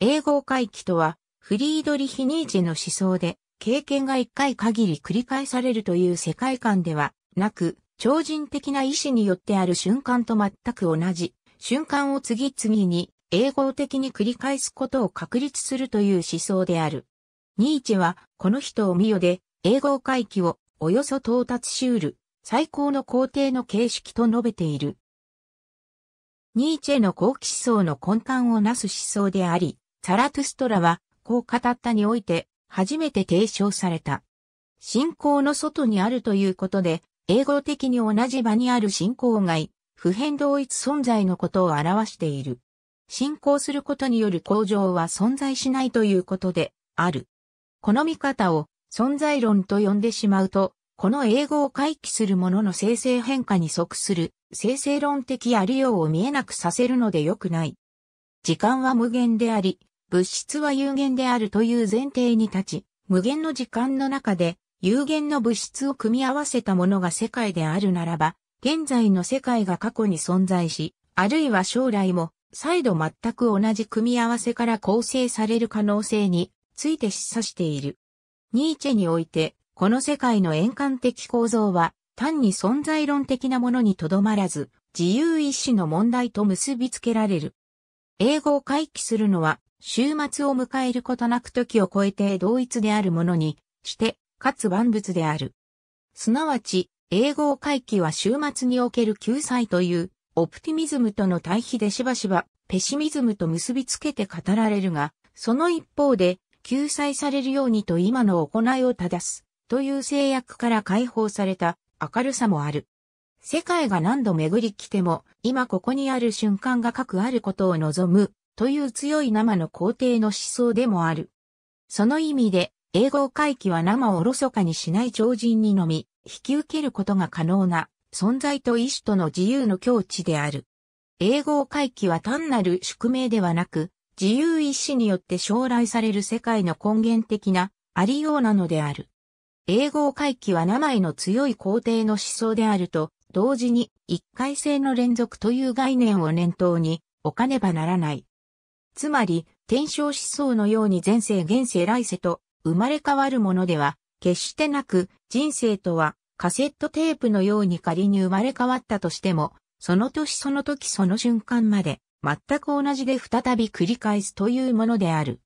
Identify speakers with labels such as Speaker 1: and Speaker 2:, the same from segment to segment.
Speaker 1: 英語回帰とは、フリードリヒ・ニーチェの思想で、経験が一回限り繰り返されるという世界観ではなく、超人的な意志によってある瞬間と全く同じ、瞬間を次々に、英語的に繰り返すことを確立するという思想である。ニーチェは、この人を見よで、英語回帰を、およそ到達しうる、最高の皇帝の形式と述べている。ニーチェの好奇思想の根幹をなす思想であり、サラトゥストラは、こう語ったにおいて、初めて提唱された。信仰の外にあるということで、英語的に同じ場にある信仰外、普遍同一存在のことを表している。信仰することによる向上は存在しないということで、ある。この見方を存在論と呼んでしまうと、この英語を回帰するものの生成変化に即する、生成論的ありようを見えなくさせるので良くない。時間は無限であり、物質は有限であるという前提に立ち、無限の時間の中で有限の物質を組み合わせたものが世界であるならば、現在の世界が過去に存在し、あるいは将来も、再度全く同じ組み合わせから構成される可能性について示唆している。ニーチェにおいて、この世界の円環的構造は、単に存在論的なものにとどまらず、自由意志の問題と結びつけられる。英語を回帰するのは終末を迎えることなく時を超えて同一であるものにして、かつ万物である。すなわち、英語回帰は終末における救済という、オプティミズムとの対比でしばしば、ペシミズムと結びつけて語られるが、その一方で、救済されるようにと今の行いを正す、という制約から解放された明るさもある。世界が何度巡り来ても、今ここにある瞬間が各あることを望む、という強い生の皇帝の思想でもある。その意味で、英語回帰は生をおろそかにしない常人にのみ、引き受けることが可能な、存在と意志との自由の境地である。英語回帰は単なる宿命ではなく、自由意志によって将来される世界の根源的なありようなのである。英語回帰は生への強い皇帝の思想であると、同時に一回性の連続という概念を念頭に置かねばならない。つまり、天正思想のように前世現世来世と生まれ変わるものでは、決してなく、人生とはカセットテープのように仮に生まれ変わったとしても、その年その時その瞬間まで、全く同じで再び繰り返すというものである。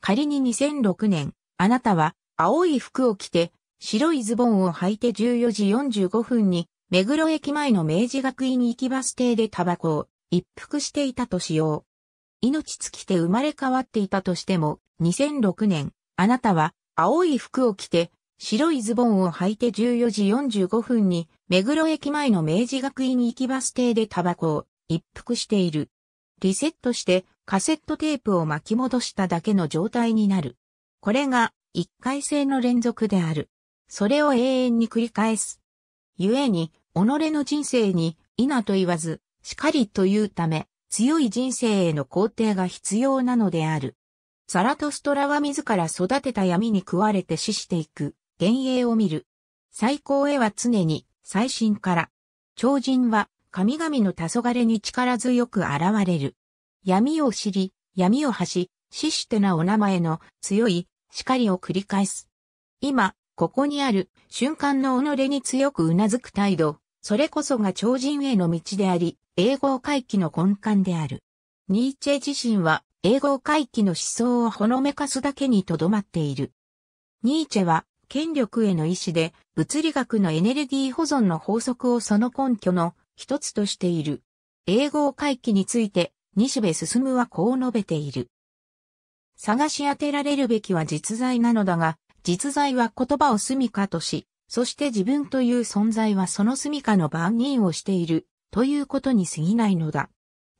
Speaker 1: 仮に2006年、あなたは青い服を着て、白いズボンを履いて14時45分に、目黒駅前の明治学院行きバス停でタバコを一服していたとしよう。命尽きて生まれ変わっていたとしても、2006年、あなたは青い服を着て、白いズボンを履いて14時45分に、目黒駅前の明治学院行きバス停でタバコを一服している。リセットしてカセットテープを巻き戻しただけの状態になる。これが一回性の連続である。それを永遠に繰り返す。故に、己の人生に、いなと言わず、しかりというため、強い人生への肯定が必要なのである。ザラトストラは自ら育てた闇に食われて死していく、幻影を見る。最高へは常に、最新から。超人は、神々の黄昏に力強く現れる。闇を知り、闇を走、死してなお名前の強い叱りを繰り返す。今、ここにある瞬間の己に強く頷く態度、それこそが超人への道であり、英語回帰の根幹である。ニーチェ自身は英語回帰の思想をほのめかすだけにとどまっている。ニーチェは権力への意志で物理学のエネルギー保存の法則をその根拠の一つとしている。英語回帰について西部進はこう述べている。探し当てられるべきは実在なのだが、実在は言葉を住みかとし、そして自分という存在はその住みかの番人をしている。ということに過ぎないのだ。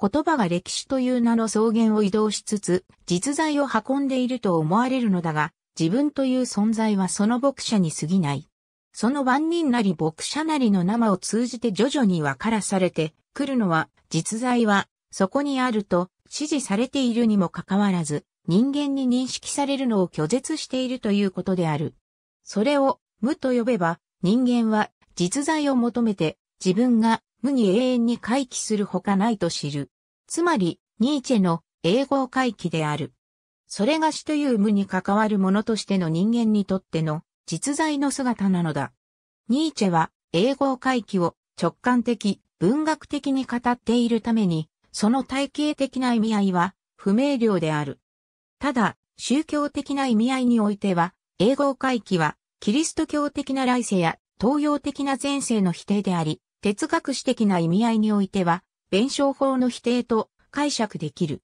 Speaker 1: 言葉が歴史という名の草原を移動しつつ、実在を運んでいると思われるのだが、自分という存在はその牧者に過ぎない。その万人なり牧者なりの生を通じて徐々に分からされてくるのは、実在は、そこにあると、指示されているにもかかわらず、人間に認識されるのを拒絶しているということである。それを無と呼べば、人間は実在を求めて自分が無に永遠に回帰するほかないと知る。つまり、ニーチェの英語回帰である。それが死という無に関わるものとしての人間にとっての実在の姿なのだ。ニーチェは英語回帰を直感的、文学的に語っているために、その体系的な意味合いは不明瞭である。ただ、宗教的な意味合いにおいては、英語回帰は、キリスト教的な来世や東洋的な前世の否定であり、哲学史的な意味合いにおいては、弁証法の否定と解釈できる。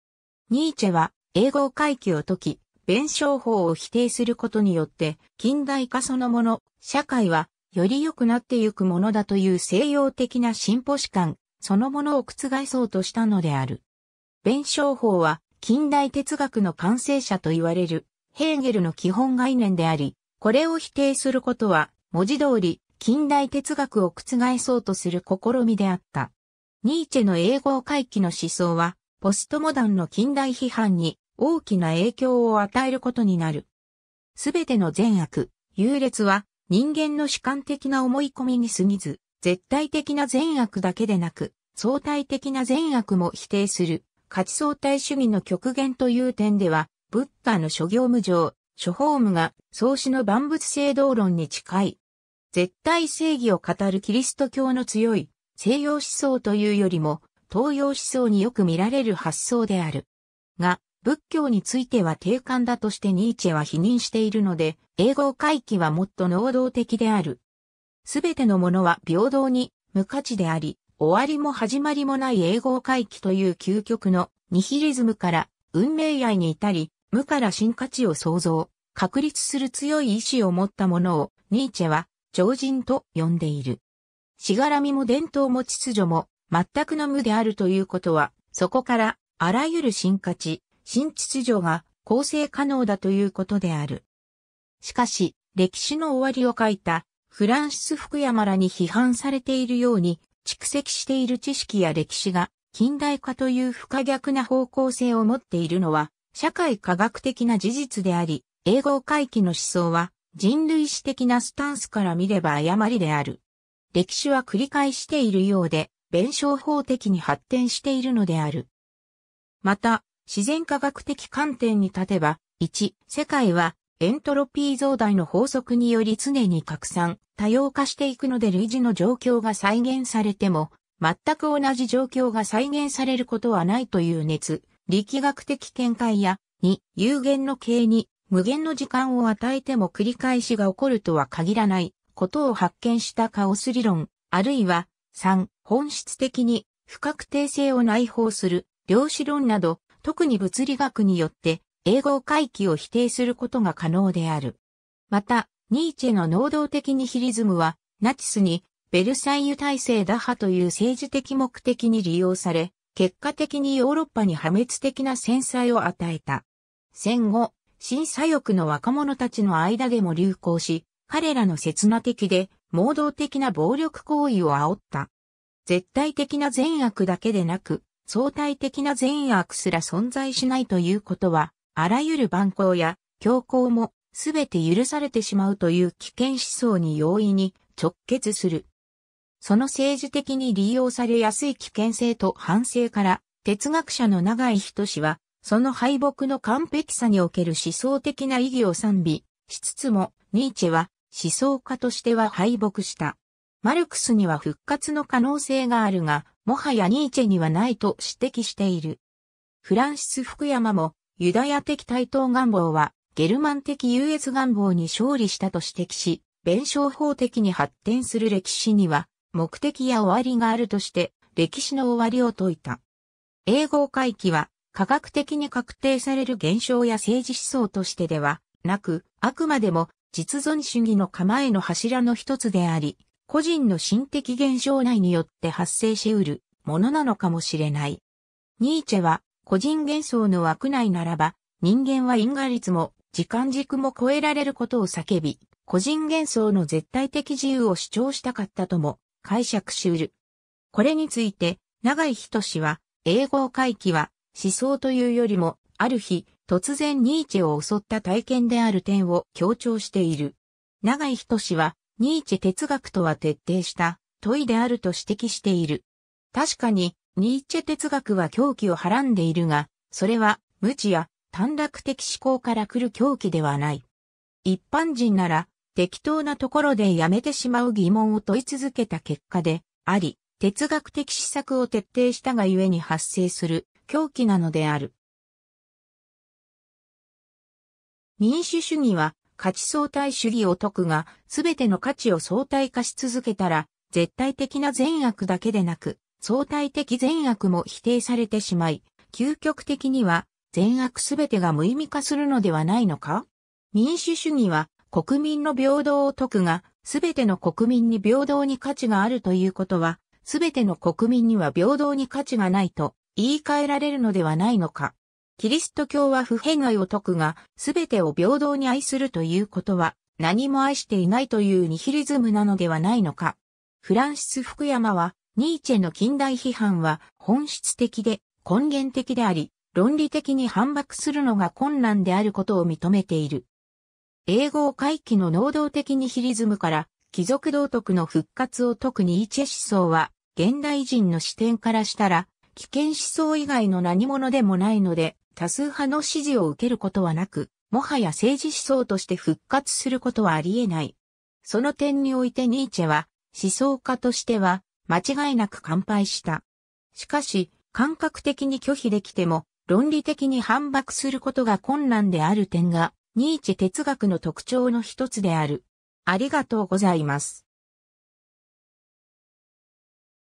Speaker 1: ニーチェは、英語回帰を解き、弁証法を否定することによって、近代化そのもの、社会は、より良くなってゆくものだという西洋的な進歩史観、そのものを覆そうとしたのである。弁証法は、近代哲学の完成者と言われる、ヘーゲルの基本概念であり、これを否定することは、文字通り、近代哲学を覆そうとする試みであった。ニーチェの英語回帰の思想は、ポストモダンの近代批判に大きな影響を与えることになる。すべての善悪、優劣は人間の主観的な思い込みに過ぎず、絶対的な善悪だけでなく、相対的な善悪も否定する、価値相対主義の極限という点では、ブッダの諸行無常、諸法務が、創始の万物制動論に近い絶対正義を語るキリスト教の強い西洋思想というよりも東洋思想によく見られる発想である。が、仏教については定感だとしてニーチェは否認しているので、英語回帰はもっと能動的である。すべてのものは平等に無価値であり、終わりも始まりもない英語回帰という究極のニヒリズムから運命愛に至り、無から新価値を創造、確立する強い意志を持ったものをニーチェは常人と呼んでいる。しがらみも伝統も秩序も全くの無であるということは、そこからあらゆる新価値、新秩序が構成可能だということである。しかし、歴史の終わりを書いたフランシス・福山らに批判されているように、蓄積している知識や歴史が近代化という不可逆な方向性を持っているのは、社会科学的な事実であり、英語回帰の思想は、人類史的なスタンスから見れば誤りである。歴史は繰り返しているようで、弁証法的に発展しているのである。また、自然科学的観点に立てば、1、世界はエントロピー増大の法則により常に拡散、多様化していくので類似の状況が再現されても、全く同じ状況が再現されることはないという熱、力学的見解や、2、有限の形に無限の時間を与えても繰り返しが起こるとは限らないことを発見したカオス理論、あるいは3、本質的に不確定性を内包する量子論など、特に物理学によって英語回帰を否定することが可能である。また、ニーチェの能動的にヒリズムは、ナチスにベルサイユ体制打破という政治的目的に利用され、結果的にヨーロッパに破滅的な戦災を与えた。戦後、審査欲の若者たちの間でも流行し、彼らの刹那的で、盲導的な暴力行為を煽った。絶対的な善悪だけでなく、相対的な善悪すら存在しないということは、あらゆる蛮行や強行もすべて許されてしまうという危険思想に容易に直結する。その政治的に利用されやすい危険性と反省から、哲学者の長井氏は、その敗北の完璧さにおける思想的な意義を賛美しつつも、ニーチェは思想家としては敗北した。マルクスには復活の可能性があるが、もはやニーチェにはないと指摘している。フランシス・福山も、ユダヤ的対等願望は、ゲルマン的優越願望に勝利したと指摘し、弁証法的に発展する歴史には、目的や終わりがあるとして、歴史の終わりを説いた。英語回帰は、科学的に確定される現象や政治思想としてではなく、あくまでも実存主義の構えの柱の一つであり、個人の心的現象内によって発生し得るものなのかもしれない。ニーチェは個人幻想の枠内ならば、人間は因果率も時間軸も超えられることを叫び、個人幻想の絶対的自由を主張したかったとも解釈し得る。これについて、長井仁は、英語回帰は、思想というよりも、ある日、突然ニーチェを襲った体験である点を強調している。長井仁は、ニーチェ哲学とは徹底した問いであると指摘している。確かに、ニーチェ哲学は狂気をはらんでいるが、それは、無知や短絡的思考から来る狂気ではない。一般人なら、適当なところでやめてしまう疑問を問い続けた結果で、あり、哲学的施策を徹底したがゆえに発生する狂気なのである。民主主義は価値相対主義を説くが、すべての価値を相対化し続けたら、絶対的な善悪だけでなく、相対的善悪も否定されてしまい、究極的には善悪すべてが無意味化するのではないのか民主主義は国民の平等を説くが、すべての国民に平等に価値があるということは、すべての国民には平等に価値がないと言い換えられるのではないのか。キリスト教は不変愛を説くが、すべてを平等に愛するということは、何も愛していないというニヒリズムなのではないのか。フランシス・福山は、ニーチェの近代批判は本質的で根源的であり、論理的に反駁するのが困難であることを認めている。英語を回帰の能動的ニヒリズムから、貴族道徳の復活を解くニーチェ思想は、現代人の視点からしたら、危険思想以外の何者でもないので、多数派の支持を受けることはなく、もはや政治思想として復活することはあり得ない。その点においてニーチェは、思想家としては、間違いなく完敗した。しかし、感覚的に拒否できても、論理的に反駁することが困難である点が、ニーチェ哲学の特徴の一つである。ありがとうございます。